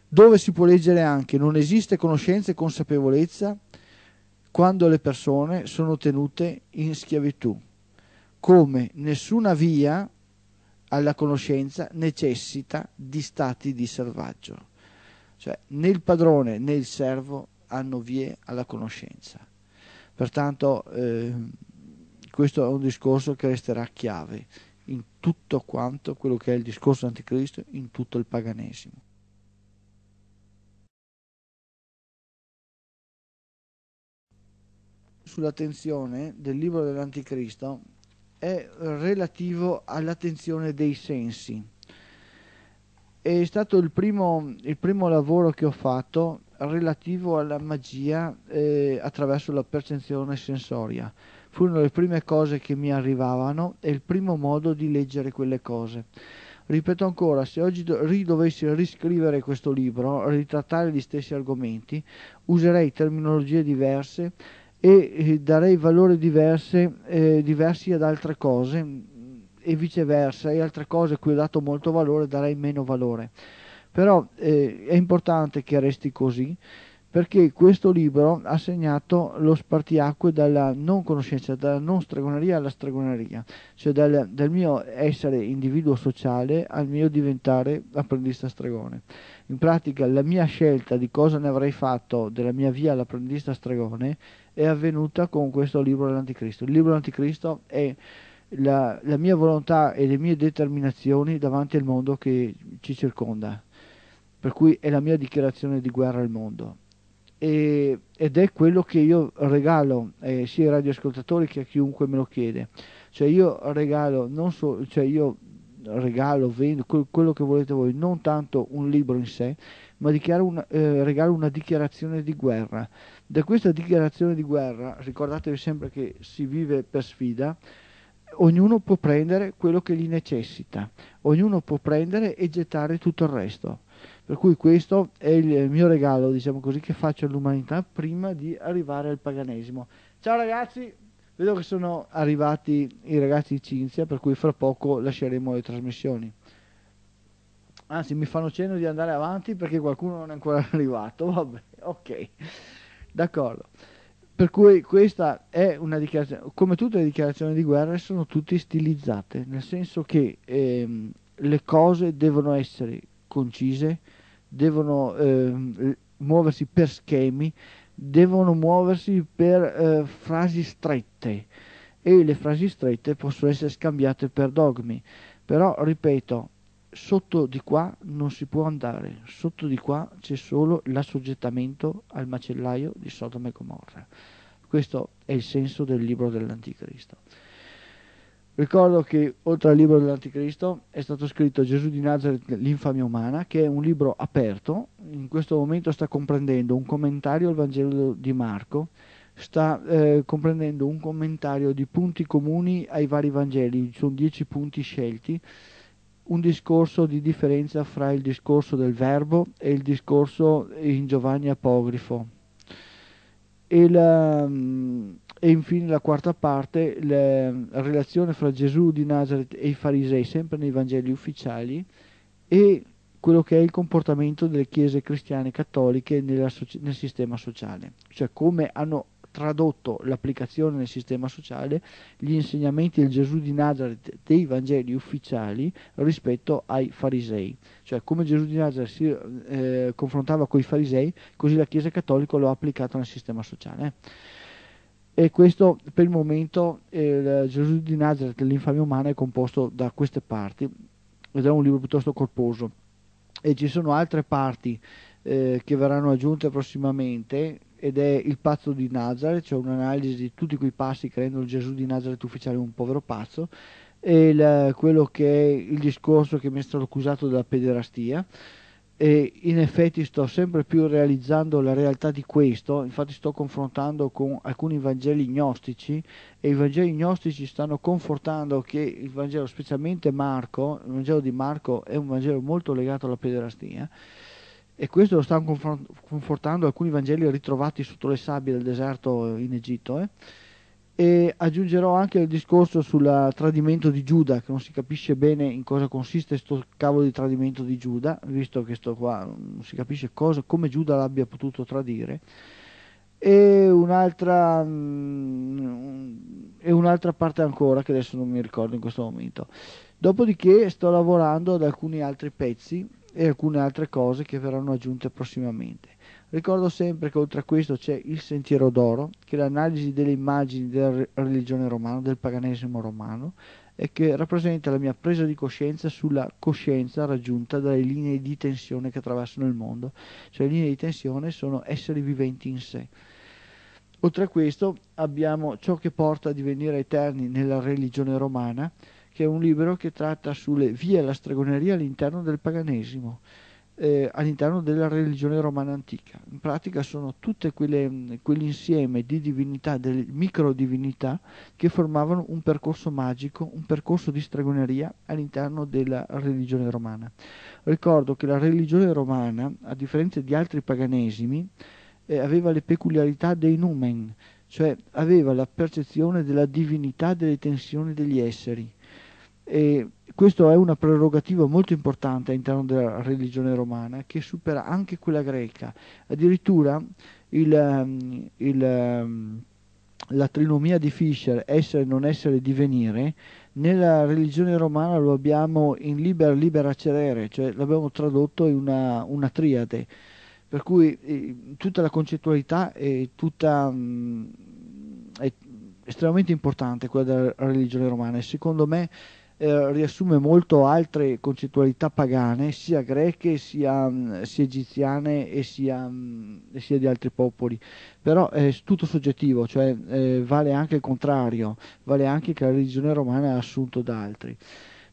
Dove si può leggere anche non esiste conoscenza e consapevolezza quando le persone sono tenute in schiavitù, come nessuna via alla conoscenza necessita di stati di selvaggio. Cioè né il padrone né il servo hanno vie alla conoscenza. Pertanto eh, questo è un discorso che resterà chiave in tutto quanto quello che è il discorso anticristo, in tutto il paganesimo. sull'attenzione del libro dell'Anticristo è relativo all'attenzione dei sensi. È stato il primo, il primo lavoro che ho fatto relativo alla magia eh, attraverso la percezione sensoria. Furono le prime cose che mi arrivavano e il primo modo di leggere quelle cose. Ripeto ancora, se oggi do- ridovessi riscrivere questo libro, ritrattare gli stessi argomenti, userei terminologie diverse, e eh, darei valore diverse, eh, diversi ad altre cose e viceversa e altre cose a cui ho dato molto valore darei meno valore però eh, è importante che resti così perché questo libro ha segnato lo spartiacque dalla non conoscenza, dalla non stregoneria alla stregoneria, cioè dal, dal mio essere individuo sociale al mio diventare apprendista stregone. In pratica la mia scelta di cosa ne avrei fatto della mia via all'apprendista stregone è avvenuta con questo libro dell'Anticristo. Il libro dell'Anticristo è la, la mia volontà e le mie determinazioni davanti al mondo che ci circonda, per cui è la mia dichiarazione di guerra al mondo. E, ed è quello che io regalo eh, sia ai radioascoltatori che a chiunque me lo chiede. Cioè io regalo, non so, cioè io regalo, vendo, quello che volete voi, non tanto un libro in sé, ma una, eh, regalo una dichiarazione di guerra da questa dichiarazione di guerra, ricordatevi sempre che si vive per sfida, ognuno può prendere quello che gli necessita, ognuno può prendere e gettare tutto il resto. Per cui questo è il mio regalo, diciamo così, che faccio all'umanità prima di arrivare al paganesimo. Ciao ragazzi, vedo che sono arrivati i ragazzi di Cinzia, per cui fra poco lasceremo le trasmissioni. Anzi, mi fanno cenno di andare avanti perché qualcuno non è ancora arrivato. Vabbè, ok. D'accordo. Per cui questa è una dichiarazione, come tutte le dichiarazioni di guerra, sono tutte stilizzate, nel senso che ehm, le cose devono essere concise, devono ehm, muoversi per schemi, devono muoversi per eh, frasi strette e le frasi strette possono essere scambiate per dogmi. Però, ripeto, sotto di qua non si può andare, sotto di qua c'è solo l'assoggettamento al macellaio di Sodoma e Gomorra. Questo è il senso del libro dell'Anticristo. Ricordo che oltre al libro dell'Anticristo è stato scritto Gesù di Nazareth, l'infamia umana, che è un libro aperto, in questo momento sta comprendendo un commentario al Vangelo di Marco, sta eh, comprendendo un commentario di punti comuni ai vari Vangeli, sono dieci punti scelti, un discorso di differenza fra il discorso del verbo e il discorso in Giovanni Apogrifo. E, la, e infine la quarta parte, la, la relazione fra Gesù di Nazareth e i farisei, sempre nei Vangeli ufficiali, e quello che è il comportamento delle chiese cristiane cattoliche nella, nel sistema sociale, cioè come hanno tradotto l'applicazione nel sistema sociale gli insegnamenti del Gesù di Nazareth dei Vangeli ufficiali rispetto ai farisei. Cioè come Gesù di Nazareth si eh, confrontava con i farisei, così la Chiesa Cattolica lo ha applicato nel sistema sociale. E questo per il momento eh, il Gesù di Nazareth, l'infamia umana, è composto da queste parti ed è un libro piuttosto corposo. E ci sono altre parti eh, che verranno aggiunte prossimamente ed è il pazzo di Nazareth, cioè un'analisi di tutti quei passi che rendono Gesù di Nazareth ufficiale un povero pazzo, e il, quello che è il discorso che mi è stato accusato della pederastia e in effetti sto sempre più realizzando la realtà di questo, infatti sto confrontando con alcuni Vangeli gnostici e i Vangeli gnostici stanno confortando che il Vangelo, specialmente Marco, il Vangelo di Marco è un Vangelo molto legato alla pederastia e questo lo stanno confortando alcuni Vangeli ritrovati sotto le sabbie del deserto in Egitto. Eh? E aggiungerò anche il discorso sul tradimento di Giuda, che non si capisce bene in cosa consiste questo cavolo di tradimento di Giuda, visto che sto qua non si capisce cosa, come Giuda l'abbia potuto tradire e un'altra, um, e un'altra parte ancora che adesso non mi ricordo in questo momento. Dopodiché sto lavorando ad alcuni altri pezzi e alcune altre cose che verranno aggiunte prossimamente. Ricordo sempre che oltre a questo c'è il Sentiero d'Oro, che è l'analisi delle immagini della religione romana, del paganesimo romano, e che rappresenta la mia presa di coscienza sulla coscienza raggiunta dalle linee di tensione che attraversano il mondo, cioè le linee di tensione sono esseri viventi in sé. Oltre a questo abbiamo ciò che porta a divenire eterni nella religione romana, che è un libro che tratta sulle vie alla stregoneria all'interno del paganesimo, eh, all'interno della religione romana antica. In pratica sono tutte quelle, quell'insieme di divinità, delle micro divinità, che formavano un percorso magico, un percorso di stregoneria all'interno della religione romana. Ricordo che la religione romana, a differenza di altri paganesimi, eh, aveva le peculiarità dei numen, cioè aveva la percezione della divinità delle tensioni degli esseri, e questa è una prerogativa molto importante all'interno della religione romana che supera anche quella greca. Addirittura il, ehm, il, ehm, la trinomia di Fischer, essere, non essere, divenire, nella religione romana lo abbiamo in libera, libera cerere, cioè l'abbiamo tradotto in una, una triade. Per cui eh, tutta la concettualità è, tutta, mh, mm, è estremamente importante quella della religione romana e secondo me eh, riassume molto altre concettualità pagane, sia greche, sia, mm, sia egiziane e sia, mm, sia, di altri popoli. Però è tutto soggettivo, cioè eh, vale anche il contrario, vale anche che la religione romana ha assunto da altri.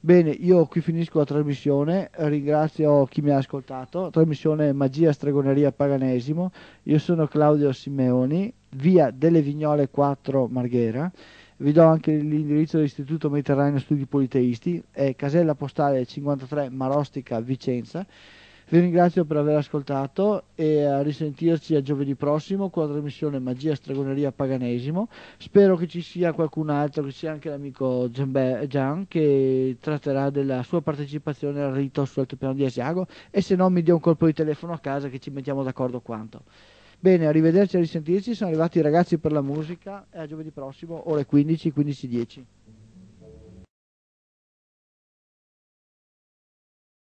Bene, io qui finisco la trasmissione, ringrazio chi mi ha ascoltato, trasmissione Magia, Stregoneria, Paganesimo, io sono Claudio Simeoni, via delle Vignole 4 Marghera vi do anche l'indirizzo dell'Istituto Mediterraneo Studi Politeisti, è casella postale 53 Marostica, Vicenza. Vi ringrazio per aver ascoltato e a risentirci a giovedì prossimo con la trasmissione Magia, Stregoneria, Paganesimo. Spero che ci sia qualcun altro, che sia anche l'amico Gian che tratterà della sua partecipazione al rito sull'altopiano di Asiago e se no mi dia un colpo di telefono a casa che ci mettiamo d'accordo quanto. Bene, arrivederci e risentirci. Sono arrivati i ragazzi per la musica. e a giovedì prossimo, ore 15, 15.10.